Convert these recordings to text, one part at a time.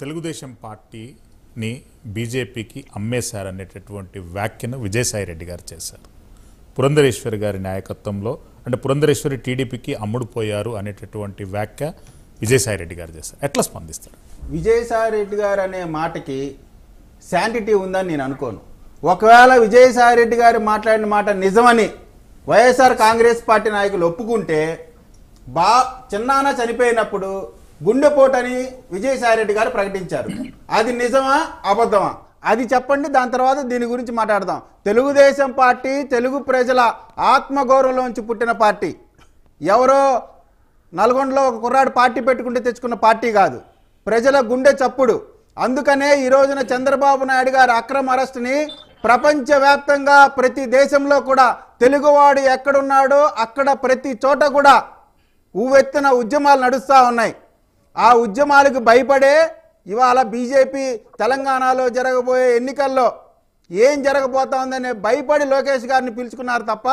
తెలుగుదేశం పార్టీని బీజేపీకి అమ్మేశారనేటటువంటి వ్యాఖ్యను విజయసాయి రెడ్డి గారు చేశారు పురంధరేశ్వరి గారి నాయకత్వంలో అంటే పురంధరేశ్వరి టీడీపీకి అమ్ముడుపోయారు అనేటటువంటి వ్యాఖ్య విజయసాయి రెడ్డి గారు చేశారు ఎట్లా స్పందిస్తారు విజయసాయి రెడ్డి గారు అనే మాటకి శాంటిటీ ఉందని నేను అనుకోను ఒకవేళ విజయసాయి రెడ్డి గారు మాట్లాడిన మాట నిజమని వైఎస్ఆర్ కాంగ్రెస్ పార్టీ నాయకులు ఒప్పుకుంటే బా చిన్నాన చనిపోయినప్పుడు గుండెపోటని విజయసాయిరెడ్డి గారు ప్రకటించారు అది నిజమా అబద్ధమా అది చెప్పండి దాని తర్వాత దీని గురించి మాట్లాడదాం తెలుగుదేశం పార్టీ తెలుగు ప్రజల ఆత్మగౌరవంలోంచి పుట్టిన పార్టీ ఎవరో నల్గొండలో ఒక కుర్రాడు పార్టీ పెట్టుకుంటే తెచ్చుకున్న పార్టీ కాదు ప్రజల గుండె చప్పుడు అందుకనే ఈ రోజున చంద్రబాబు నాయుడు గారి అక్రమ అరెస్ట్ని ప్రపంచవ్యాప్తంగా ప్రతి దేశంలో కూడా తెలుగువాడు ఎక్కడున్నాడో అక్కడ ప్రతి చోట కూడా ఉవ్వెత్తున ఉద్యమాలు నడుస్తూ ఉన్నాయి ఆ ఉద్యమాలకు భయపడే ఇవాళ బీజేపీ తెలంగాణలో జరగబోయే ఎన్నికల్లో ఏం జరగబోతోందనే భయపడి లోకేష్ గారిని పిలుచుకున్నారు తప్ప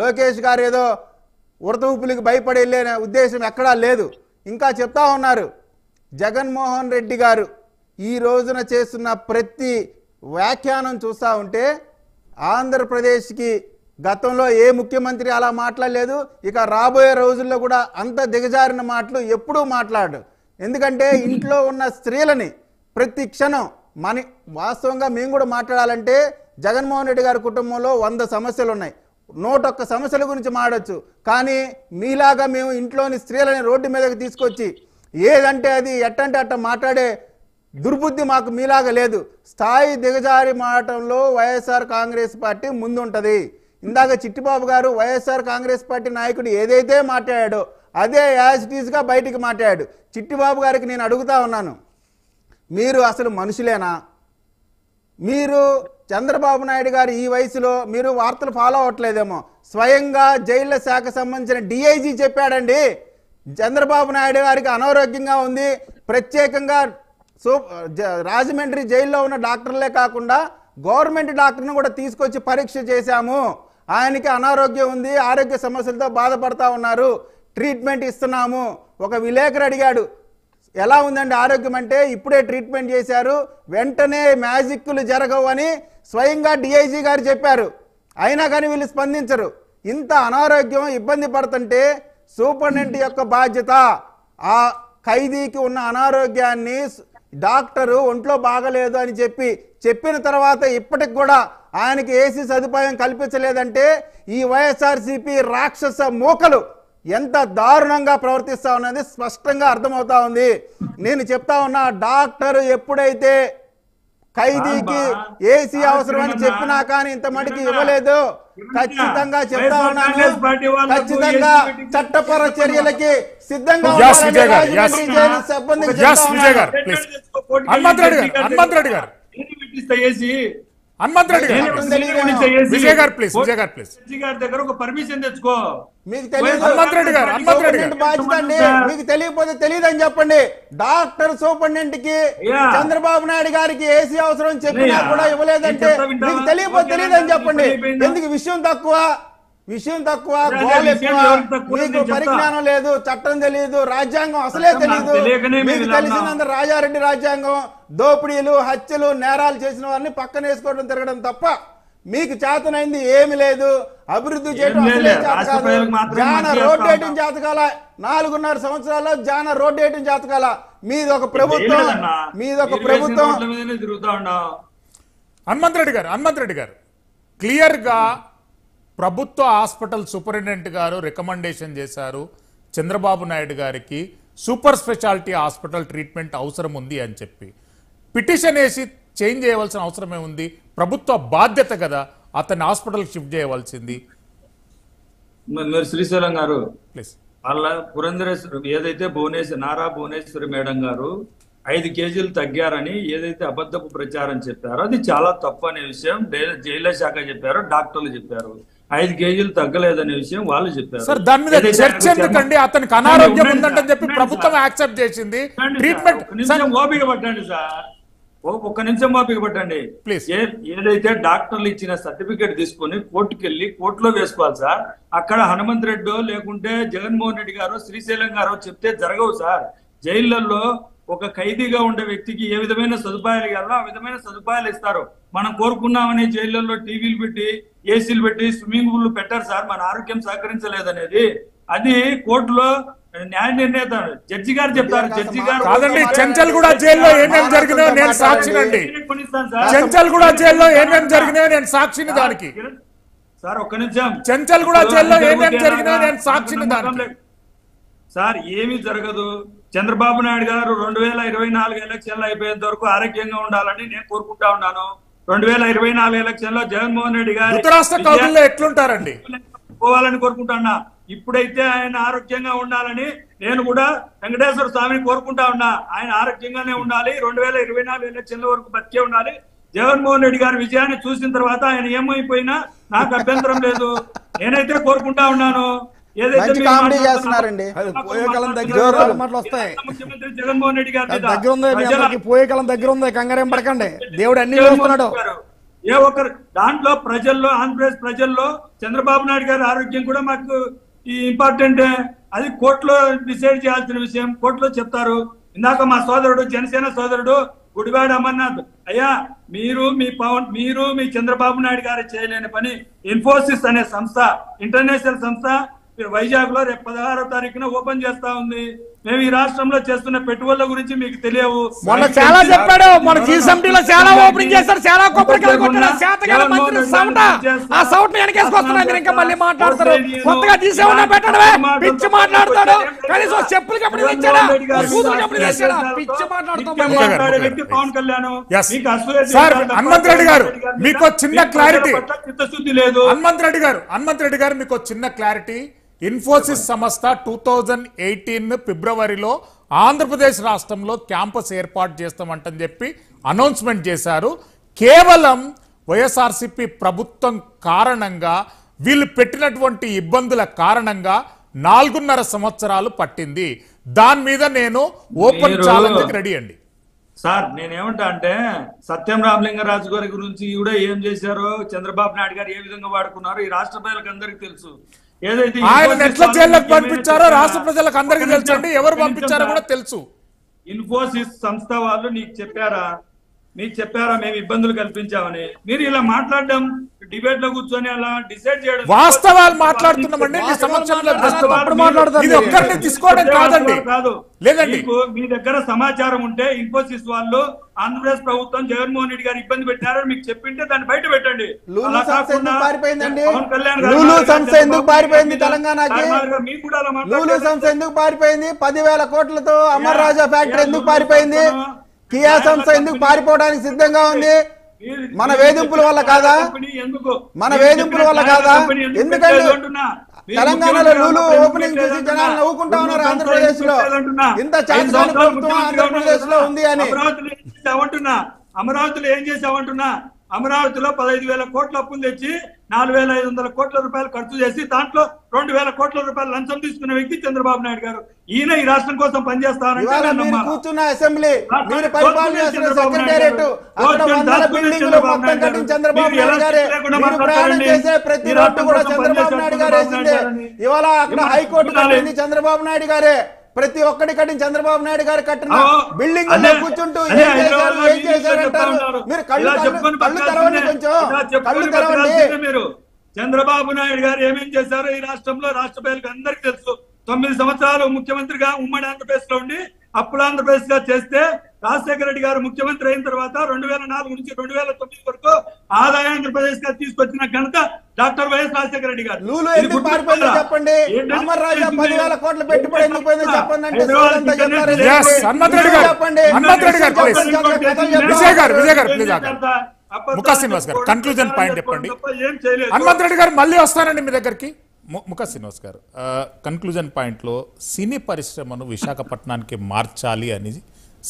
లోకేష్ గారు ఏదో ఉరత ఊపులకి భయపడి ఉద్దేశం ఎక్కడా లేదు ఇంకా చెప్తా ఉన్నారు జగన్మోహన్ రెడ్డి గారు ఈ రోజున చేస్తున్న ప్రతి వ్యాఖ్యానం చూస్తూ ఉంటే ఆంధ్రప్రదేశ్కి గతంలో ఏ ముఖ్యమంత్రి అలా మాట్లాడలేదు ఇక రాబోయే రోజుల్లో కూడా అంత దిగజారిన మాటలు ఎప్పుడూ మాట్లాడు ఎందుకంటే ఇంట్లో ఉన్న స్త్రీలని ప్రతి క్షణం మని వాస్తవంగా మేము కూడా మాట్లాడాలంటే జగన్మోహన్ రెడ్డి గారి కుటుంబంలో వంద సమస్యలు ఉన్నాయి నూటొక్క సమస్యల గురించి మాడచ్చు కానీ మీలాగా మేము ఇంట్లోని స్త్రీలని రోడ్డు మీదకి తీసుకొచ్చి ఏదంటే అది ఎట్టంటే అట్ట మాట్లాడే దుర్బుద్ధి మాకు మీలాగా లేదు స్థాయి దిగజారి మాటంలో వైఎస్ఆర్ కాంగ్రెస్ పార్టీ ముందుంటుంది ఇందాక చిట్టిబాబు గారు వైఎస్ఆర్ కాంగ్రెస్ పార్టీ నాయకుడు ఏదైతే మాట్లాడాడో అదే యాజ్ టీజ్గా బయటికి మాట్లాడాడు చిట్టిబాబు గారికి నేను అడుగుతా ఉన్నాను మీరు అసలు మనుషులేనా మీరు చంద్రబాబు నాయుడు గారు ఈ వయసులో మీరు వార్తలు ఫాలో అవ్వట్లేదేమో స్వయంగా జైళ్ల శాఖ సంబంధించిన డిఐజీ చెప్పాడండి చంద్రబాబు నాయుడు గారికి అనారోగ్యంగా ఉంది ప్రత్యేకంగా సో రాజమండ్రి జైల్లో ఉన్న డాక్టర్లే కాకుండా గవర్నమెంట్ డాక్టర్ని కూడా తీసుకొచ్చి పరీక్ష చేశాము ఆయనకి అనారోగ్యం ఉంది ఆరోగ్య సమస్యలతో బాధపడతా ఉన్నారు ట్రీట్మెంట్ ఇస్తున్నాము ఒక విలేకరు అడిగాడు ఎలా ఉందండి ఆరోగ్యం అంటే ఇప్పుడే ట్రీట్మెంట్ చేశారు వెంటనే మ్యాజిక్లు జరగవు అని స్వయంగా డిఐజీ గారు చెప్పారు అయినా కానీ వీళ్ళు స్పందించరు ఇంత అనారోగ్యం ఇబ్బంది పడుతుంటే సూపరింటెండెంట్ యొక్క బాధ్యత ఆ ఖైదీకి ఉన్న అనారోగ్యాన్ని డాక్టరు ఒంట్లో బాగలేదు అని చెప్పి చెప్పిన తర్వాత ఇప్పటికి కూడా ఆయనకి ఏసీ సదుపాయం కల్పించలేదంటే ఈ వైఎస్ఆర్సీపీ రాక్షస మూకలు ఎంత దారుణంగా ప్రవర్తిస్తా ఉన్నది స్పష్టంగా అర్థమవుతా ఉంది నేను చెప్తా ఉన్నా డాక్టర్ ఎప్పుడైతే ఖైదీకి ఏసీ అవసరమని చెప్పినా కానీ ఇంత మటుకి ఇవ్వలేదు ఖచ్చితంగా చెప్తా ఉన్నాను ఖచ్చితంగా చట్టపర చర్యలకి సిద్ధంగా సంబంధించి హనుమంత్ రెడ్డి గారు హనుమంత్ రెడ్డి గారు మీకు తెలియదు అని చెప్పండి డాక్టర్ సూపరింటెండెంట్ కి చంద్రబాబు నాయుడు గారికి ఏసీ అవసరం చెప్పినా కూడా ఇవ్వలేదంటే మీకు తెలియదు అని చెప్పండి ఎందుకు విషయం తక్కువ విషయం తక్కువ మీకు పరిజ్ఞానం లేదు చట్టం తెలియదు రాజ్యాంగం అసలే తెలియదు మీకు తెలిసినంత రాజారెడ్డి రాజ్యాంగం దోపిడీలు హత్యలు నేరాలు చేసిన వారిని పక్కన వేసుకోవడం తిరగడం తప్ప మీకు చేతనైంది ఏమి లేదు అభివృద్ధి చేయడం అసలే చేత నాలుగున్నర సంవత్సరాల్లో జాన రోడ్డు చేత జాతకాల మీది ఒక ప్రభుత్వం మీది ఒక ప్రభుత్వం హనుమంత్ రెడ్డి గారు హనుమంత్ రెడ్డి గారు క్లియర్ గా ప్రభుత్వ హాస్పిటల్ సూపరింటెండెంట్ గారు రికమెండేషన్ చేశారు చంద్రబాబు నాయుడు గారికి సూపర్ స్పెషాలిటీ హాస్పిటల్ ట్రీట్మెంట్ అవసరం ఉంది అని చెప్పి పిటిషన్ వేసి చేంజ్ చేయవలసిన అవసరమే ఉంది ప్రభుత్వ బాధ్యత కదా అతన్ని హాస్పిటల్ షిఫ్ట్ చేయవలసింది మీరు శ్రీశైలం గారు వాళ్ళ పురంధరేశ్వరి ఏదైతే భువనేశ్వరి నారా భువనేశ్వరి మేడం గారు ఐదు కేజీలు తగ్గారని ఏదైతే అబద్ధపు ప్రచారం చెప్పారో అది చాలా తప్పు అనే విషయం జైల శాఖ చెప్పారు డాక్టర్లు చెప్పారు ఐదు కేజీలు అనే విషయం వాళ్ళు చెప్పారు సార్ దాని మీద చర్చ ఎందుకండి అతనికి అనారోగ్యం ఉందంటని చెప్పి ప్రభుత్వం యాక్సెప్ట్ చేసింది ట్రీట్మెంట్ ఓపిక పట్టండి సార్ ఒక్క నిమిషం ఓపిక పట్టండి ఏదైతే డాక్టర్లు ఇచ్చిన సర్టిఫికేట్ తీసుకుని కోర్టుకు వెళ్ళి కోర్టులో వేసుకోవాలి సార్ అక్కడ హనుమంత్ రెడ్డి లేకుంటే జగన్మోహన్ రెడ్డి గారు శ్రీశైలం గారో చెప్తే జరగవు సార్ జైళ్లలో ఒక ఖైదీగా ఉండే వ్యక్తికి ఏ విధమైన సదుపాయాలు కావాలో ఆ విధమైన సదుపాయాలు ఇస్తారు మనం కోరుకున్నామని జైళ్ళల్లో టీవీలు పెట్టి ఏసీలు పెట్టి స్విమ్మింగ్ పూల్ పెట్టారు సార్ మన ఆరోగ్యం సహకరించలేదనేది అది కోర్టులో న్యాయ నిర్ణేత జడ్జి గారు చెప్తారు జడ్జి గారు చెంచల్ కూడా జైల్లో ఏమేమి జరిగినాయో నేను సాక్షినండి చెంచల్ కూడా జైల్లో ఏమేమి జరిగినాయో నేను సాక్షిని దానికి సార్ ఒక్క నిమిషం చెంచల్ కూడా జైల్లో ఏమేమి జరిగినాయో నేను సాక్షిని దానికి సార్ ఏమి జరగదు చంద్రబాబు నాయుడు గారు రెండు వేల ఇరవై నాలుగు ఎలక్షన్లు అయిపోయేంత వరకు ఆరోగ్యంగా ఉండాలని నేను కోరుకుంటా ఉన్నాను రెండు వేల ఇరవై నాలుగు ఎలక్షన్ లో జగన్మోహన్ రెడ్డి గారు ఎట్లుంటారండి పోవాలని కోరుకుంటున్నా ఇప్పుడైతే ఆయన ఆరోగ్యంగా ఉండాలని నేను కూడా వెంకటేశ్వర స్వామిని కోరుకుంటా ఉన్నా ఆయన ఆరోగ్యంగానే ఉండాలి రెండు వేల ఇరవై నాలుగు ఎలక్షన్ల వరకు బతికే ఉండాలి జగన్మోహన్ రెడ్డి గారి విజయాన్ని చూసిన తర్వాత ఆయన ఏమైపోయినా నాకు అభ్యంతరం లేదు నేనైతే కోరుకుంటా ఉన్నాను మంచి కామెడీ చేస్తున్నారండి దగ్గర వస్తాయి ముఖ్యమంత్రి దగ్గర ఉంది పోయేకాలం దగ్గర ఉంది కంగారేం పడకండి దేవుడు అన్ని చూస్తున్నాడు ఏ ఒక్కరు దాంట్లో ప్రజల్లో ఆంధ్రప్రదేశ్ ప్రజల్లో చంద్రబాబు నాయుడు గారి ఆరోగ్యం కూడా మాకు ఇంపార్టెంట్ అది కోర్టులో డిసైడ్ చేయాల్సిన విషయం కోర్టులో చెప్తారు ఇందాక మా సోదరుడు జనసేన సోదరుడు గుడివాడ అమర్నాథ్ అయ్యా మీరు మీ పవన్ మీరు మీ చంద్రబాబు నాయుడు గారు చేయలేని పని ఇన్ఫోసిస్ అనే సంస్థ ఇంటర్నేషనల్ సంస్థ వైజాగ్ లో రేపు పదహారో తారీఖున ఓపెన్ చేస్తా ఉంది మేము ఈ రాష్ట్రంలో చేస్తున్న పెట్టుబడుల గురించి మీకు తెలియవు మొన్న చాలా చెప్పాడు మన జీసంటీలో చాలా ఓపెనింగ్ చేస్తారు చాలా కొబ్బరికాయలు కొట్టారు శాతకాల ఆ సౌట్ వెనకేసుకొస్తున్నారు ఇంకా మళ్ళీ మాట్లాడతారు కొత్తగా జీసంలో పెట్టడమే పిచ్చి మాట్లాడతాడు కనీసం చెప్పులు కప్పుడు ఇచ్చాడా పవన్ కళ్యాణ్ మీకు రెడ్డి గారు మీకు చిన్న క్లారిటీ లేదు హనుమంత్ రెడ్డి గారు హనుమంత్ రెడ్డి గారు మీకు చిన్న క్లారిటీ ఇన్ఫోసిస్ సంస్థ టూ థౌజండ్ ఎయిటీన్ ఫిబ్రవరిలో ఆంధ్రప్రదేశ్ రాష్ట్రంలో క్యాంపస్ ఏర్పాటు చేస్తామంటని చెప్పి అనౌన్స్మెంట్ చేశారు కేవలం వైఎస్ఆర్సిపి ప్రభుత్వం కారణంగా వీళ్ళు పెట్టినటువంటి ఇబ్బందుల కారణంగా నాలుగున్నర సంవత్సరాలు పట్టింది దాని మీద నేను ఓపెన్ ఛాలెంజ్ రెడీ అండి సార్ నేనేమంటా అంటే సత్యం రామలింగరాజు గారి గురించి కూడా ఏం చేశారో చంద్రబాబు నాయుడు గారు ఏ విధంగా వాడుకున్నారో ఈ రాష్ట్ర ప్రజలకు తెలుసు ఏదైతే ఆయన ఎట్లా జైల్లోకి పంపించారో రాష్ట్ర ప్రజలకు అందరికీ తెలుసండి ఎవరు పంపించారో కూడా తెలుసు ఇన్ఫోసిస్ సంస్థ వాళ్ళు నీకు చెప్పారా మీకు చెప్పారా మేము ఇబ్బందులు కల్పించామని మీరు ఇలా మాట్లాడడం డిబేట్ లో కూర్చొని అలా డిసైడ్ చేయడం వాస్తవాలు మాట్లాడుతున్నామండి కాదు మీ దగ్గర సమాచారం ఉంటే ఇన్ఫోసిస్ వాళ్ళు ఆంధ్రప్రదేశ్ ప్రభుత్వం జగన్మోహన్ రెడ్డి గారు ఇబ్బంది పెట్టారని మీకు చెప్పింటే దాన్ని బయట పెట్టండి మీకు కూడా ఎందుకు పారిపోయింది పదివేల కోట్లతో అమర్ రాజా ఫ్యాక్టరీ ఎందుకు పారిపోయింది కియా సంస్థ ఎందుకు పారిపోవడానికి సిద్ధంగా ఉంది మన వేధింపుల వల్ల కాదా మన వేధింపుల వల్ల కాదా ఎందుకంటే తెలంగాణలో రూలు ఓపెనింగ్ చేసి జనాలు నవ్వుకుంటా ఉన్నారు ఆంధ్రప్రదేశ్ లో ఇంత ప్రభుత్వం ఆంధ్రప్రదేశ్ లో ఉంది అని అమరావతిలో ఏం చేసావంటున్నా అమరావతిలో పదహైదు వేల కోట్ల అప్పులు తెచ్చి నాలుగు వేల ఐదు వందల కోట్ల రూపాయలు ఖర్చు చేసి దాంట్లో రెండు వేల కోట్ల రూపాయలు లంచం తీసుకున్న వ్యక్తి చంద్రబాబు నాయుడు గారు ఈయన ఈ రాష్ట్రం కోసం హైకోర్టు చంద్రబాబు నాయుడు గారే ప్రతి ఒక్కడికటి చంద్రబాబు నాయుడు గారు కట్టిన బిల్డింగ్ కూర్చుంటూ ఏం చేశారు ఏం మీరు కళ్ళు తెరవండి కొంచెం కళ్ళు తెరవండి మీరు చంద్రబాబు నాయుడు గారు ఏమేం చేశారు ఈ రాష్ట్రంలో రాష్ట్ర ప్రజలకు అందరికీ తెలుసు తొమ్మిది సంవత్సరాలు ముఖ్యమంత్రిగా ఉమ్మడి ఆంధ్రప్రదేశ్ లో ఉండి అప్పుడు ఆంధ్రప్రదేశ్ గా చేస్తే రాజశేఖర రెడ్డి గారు ముఖ్యమంత్రి అయిన తర్వాత రెండు వేల నాలుగు నుంచి రెండు వేల తొమ్మిది వరకు ఆదాయ ఆంధ్రప్రదేశ్ గా తీసుకొచ్చిన ఘనత డాక్టర్ వైఎస్ రాజశేఖర రెడ్డి గారు చెప్పండి పెట్టుబడి చెప్పండి ముఖా శ్రీనివాస్ గారు కన్క్లూజన్ పాయింట్ చెప్పండి హనుమంత్ రెడ్డి గారు మళ్ళీ వస్తానండి మీ దగ్గరికి ముఖ శ్రీనివాస్ గారు కన్క్లూజన్ పాయింట్లో సినీ పరిశ్రమను విశాఖపట్నానికి మార్చాలి అని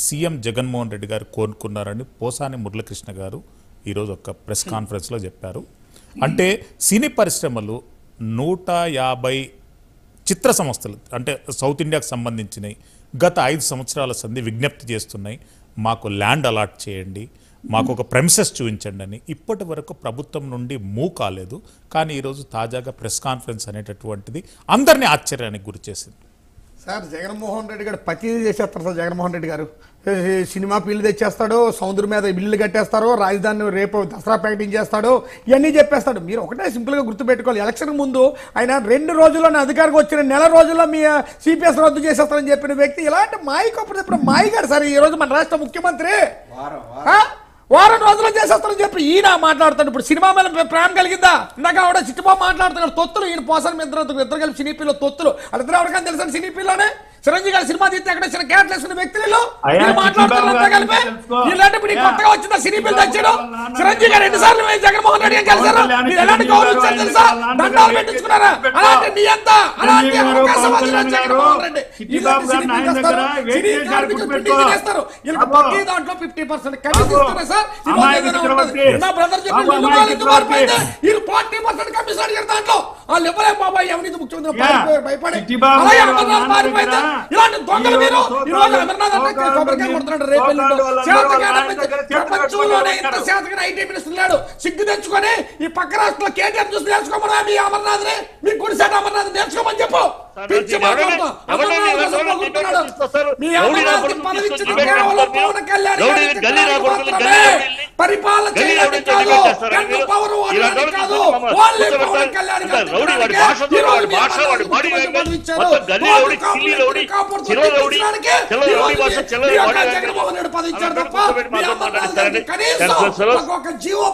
సీఎం జగన్మోహన్ రెడ్డి గారు కోరుకున్నారని పోసాని మురళకృష్ణ గారు ఈరోజు ఒక ప్రెస్ hmm. కాన్ఫరెన్స్లో చెప్పారు hmm. అంటే సినీ పరిశ్రమలు నూట యాభై చిత్ర సంస్థలు అంటే సౌత్ ఇండియాకు సంబంధించినవి గత ఐదు సంవత్సరాల సంధి విజ్ఞప్తి చేస్తున్నాయి మాకు ల్యాండ్ అలాట్ చేయండి మాకు ఒక ప్రెమిసెస్ చూపించండి అని ఇప్పటి వరకు ప్రభుత్వం నుండి మూ కాలేదు కానీ ఈరోజు తాజాగా ప్రెస్ కాన్ఫరెన్స్ అనేటటువంటిది అందరినీ ఆశ్చర్యానికి గురి చేసింది సార్ జగన్మోహన్ రెడ్డి గారు ప్రతిదీ చేసేస్తారు సార్ జగన్మోహన్ రెడ్డి గారు సినిమా పిల్లు తెచ్చేస్తాడు సముద్రం మీద బిల్లు కట్టేస్తారు రాజధాని రేపు దసరా ప్యాకెటింగ్ చేస్తాడు ఇవన్నీ చెప్పేస్తాడు మీరు ఒకటే సింపుల్గా గుర్తుపెట్టుకోవాలి ఎలక్షన్ ముందు ఆయన రెండు రోజుల్లో అధికారికి వచ్చిన నెల రోజుల్లో మీ సిపిఎస్ రద్దు చేసేస్తారని చెప్పిన వ్యక్తి ఇలాంటి మాయకొప్పుడు చెప్పిన మాయగాడు సార్ ఈరోజు మన రాష్ట్ర ముఖ్యమంత్రి వారం రోజులు చేసేస్తారని చెప్పి ఈయన మాట్లాడుతాడు ఇప్పుడు సినిమా మీద ప్రేమ కలిగిందా ఇందాక ఆవిడ చిట్టుబాబు మాట్లాడుతున్నాడు తొత్తులు ఈయన పోసాను ఇద్దరు ఇద్దరు కలిపి సినీ పిల్లలు తొత్తులు ఇద్దరు ఎవరికైనా తెలుసా సినీ పిల్లనే చిరంజీవి గారు సినిమా తీస్తే అక్కడ చిన్న క్యారెట్ వేసిన వ్యక్తులు మాట్లాడుతున్నారు కలిపి ఇలాంటి ఇప్పుడు కొత్తగా వచ్చిందా సినీ పిల్లలు తెచ్చాడు చిరంజీవి గారు ఎన్ని సార్లు జగన్మోహన్ రెడ్డి గారు కలిసారు ఎలాంటి గౌరవం తెలుసా దండాలు పెట్టించుకున్నారా అలాంటి నీ అంతా అలాంటి ఫిఫ్టీ పర్సెంట్ దాంట్లో బాబాయ్ మీరు ఐటీ లేడు సిగ్గు తెచ్చుకొని ఈ పక్క రాష్ట్రంలో కేటీఆర్ చూసి నేర్చుకోమరా మీ అమర్నాథ్ని మీ గుడిసెట్ అమర్నాథ్ నేర్చుకోమని చెప్పు పిచ్చి భాష వాడి బాడీ కనీసం ఒక జీవో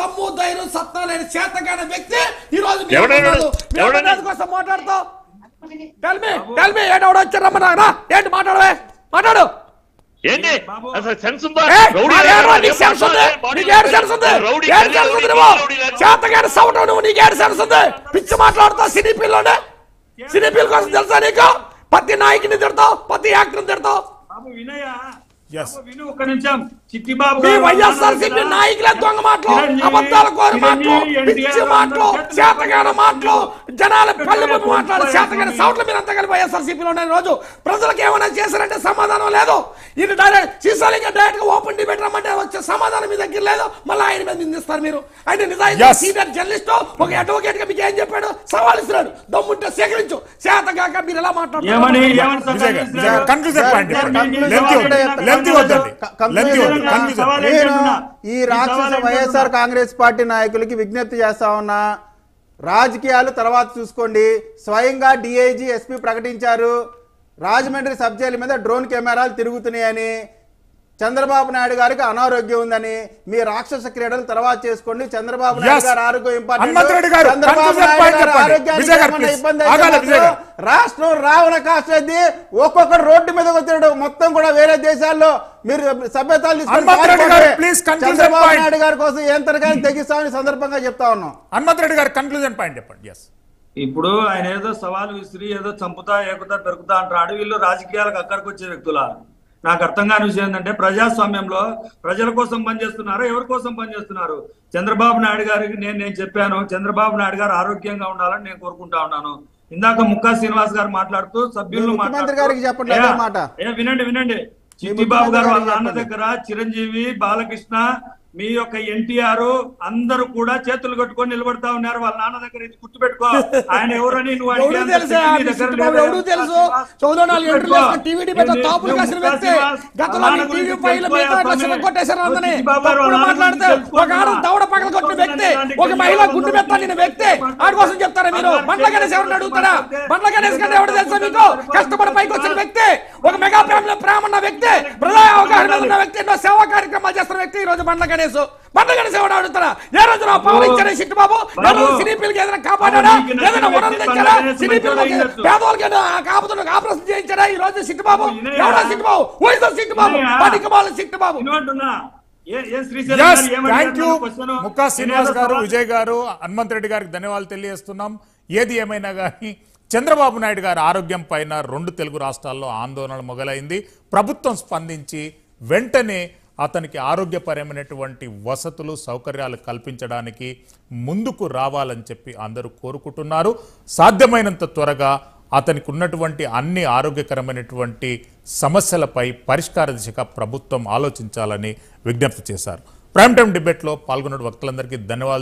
దమ్ము ధైర్యం సత్తా లేని చేతగానే వ్యక్తి ఈరోజు రోజు కోసం మాట్లాడతాం టెల్మి టెల్మి ఏడు ఎవడో వచ్చారు రమ్మన్నా ఏంటి మాట్లాడవే మాట్లాడు ఏంటి అసలు సెన్స్ ఉందా సెన్స్ ఉంది నీకేడు సెన్స్ ఉంది ఏడు సెన్స్ ఉంది నువ్వు చేతగాడు సవటం నువ్వు నీకేడు సెన్స్ ఉంది పిచ్చి మాట్లాడుతావు సినీ పిల్లోనే సినీ పిల్ల కోసం తెలుసా నీకు ప్రతి నాయకుని తిడతావు ప్రతి యాక్టర్ని తిడతావు వినయ్యా విను నిమిషం నాయకుల దొంగ మాటలు కోరి మాటలు మాటలు సౌట్ల మీద రోజు ప్రజలకు ఏమైనా సమాధానం లేదు ఇది డైరెక్ట్ ఓపెన్ డిబేట్ రమ్మంటే వచ్చే సమాధానం మీ దగ్గర లేదు మళ్ళీ ఆయన మీద నిందిస్తారు మీరు ఆయన నిజాయితీ సీనియర్ జర్నలిస్ట్ ఒక అడ్వకేట్ గా మీకు ఏం చెప్పాడు సవాల్ ఇస్తున్నాడు దమ్ముంటే సేకరించు చేతగాక మీరు ఎలా మాట్లాడుతున్నారు ఈ రాక్షస వైఎస్ఆర్ కాంగ్రెస్ పార్టీ నాయకులకి విజ్ఞప్తి చేస్తా ఉన్నా రాజకీయాలు తర్వాత చూసుకోండి స్వయంగా డిఐజీ ఎస్పీ ప్రకటించారు రాజమండ్రి సబ్ మీద డ్రోన్ కెమెరాలు తిరుగుతున్నాయని చంద్రబాబు నాయుడు గారికి అనారోగ్యం ఉందని మీ రాక్షస క్రీడలు తర్వాత చేసుకోండి చంద్రబాబు నాయుడు గారు ఆరోగ్యం రాష్ట్రం రావణ కాసేది ఒక్కొక్కరు రోడ్డు మీద వచ్చాడు మొత్తం కూడా వేరే దేశాల్లో మీరు సభ్యతలు చంద్రబాబు నాయుడు గారి కోసం ఏం తరగాని hmm. తెగిస్తామని సందర్భంగా చెప్తా ఉన్నాం రెడ్డి గారు కన్క్లూజన్ పాయింట్ చెప్పండి ఇప్పుడు ఆయన ఏదో సవాలు విసిరి ఏదో చంపుతా ఏకుతా పెరుగుతా అంటారు అడవిలో రాజకీయాలకు అక్కడికి వచ్చే వ్యక్తులు నాకు అర్థం కాని విషయం ఏంటంటే ప్రజాస్వామ్యంలో ప్రజల కోసం పనిచేస్తున్నారో ఎవరి కోసం పనిచేస్తున్నారు చంద్రబాబు నాయుడు గారికి నేను నేను చెప్పాను చంద్రబాబు నాయుడు గారు ఆరోగ్యంగా ఉండాలని నేను కోరుకుంటా ఉన్నాను ఇందాక ముక్కా శ్రీనివాస్ గారు మాట్లాడుతూ సభ్యులు వినండి వినండి చిట్టిబాబు గారు వాళ్ళ నాన్న దగ్గర చిరంజీవి బాలకృష్ణ మీ యొక్క ఎన్టీఆర్ అందరూ కూడా చేతులు కట్టుకొని నిలబడతా ఉన్నారు వాళ్ళ నాన్న దగ్గర ఇది గుర్తుపెట్టుకో ఆయన ఎవరని తెలుసు తాపులు కొట్టేశారు మాట్లాడితే ఒక చెప్తారా మీరు బండ్ల గణేష్ ఎవరు అడుగుతారా బండ్ల గణేష్ కంటే ఎవరు తెలుసా మీకు కష్టపడి పైకి వచ్చిన ఇంట్లో సేవా కార్యక్రమాలు చేస్తున్న వ్యక్తి ఈ రోజు బండ్ల గణేష్ బండ్ల గణేష్ ఎవడు అడుగుతారా ఏ రోజు నా పవన్ ఇచ్చారా సిట్టు బాబు సినీ పిల్లకి ఏదైనా కాపాడా ఏదైనా ఉడలు తెచ్చారా సినీ పిల్లకి పేదవాళ్ళకి కాపుతున్న ఆపరేషన్ చేయించారా ఈ రోజు సిట్టు బాబు ఎవడా సిట్టు బాబు ఊహిస్తా సిట్టు బాబు పనికి బాబు సిట్టు బాబు ముక్కా శ్రీనివాస్ గారు విజయ్ గారు హనుమంత్ రెడ్డి గారికి ధన్యవాదాలు తెలియజేస్తున్నాం ఏది ఏమైనా కానీ చంద్రబాబు నాయుడు గారి ఆరోగ్యం పైన రెండు తెలుగు రాష్ట్రాల్లో ఆందోళన మొదలైంది ప్రభుత్వం స్పందించి వెంటనే అతనికి ఆరోగ్యపరమైనటువంటి వసతులు సౌకర్యాలు కల్పించడానికి ముందుకు రావాలని చెప్పి అందరూ కోరుకుంటున్నారు సాధ్యమైనంత త్వరగా అతనికి ఉన్నటువంటి అన్ని ఆరోగ్యకరమైనటువంటి సమస్యలపై పరిష్కార దిశగా ప్రభుత్వం ఆలోచించాలని విజ్ఞప్తి చేశారు ప్రైమ్ టైం డిబేట్లో పాల్గొన్న వక్తలందరికీ ధన్యవాదాలు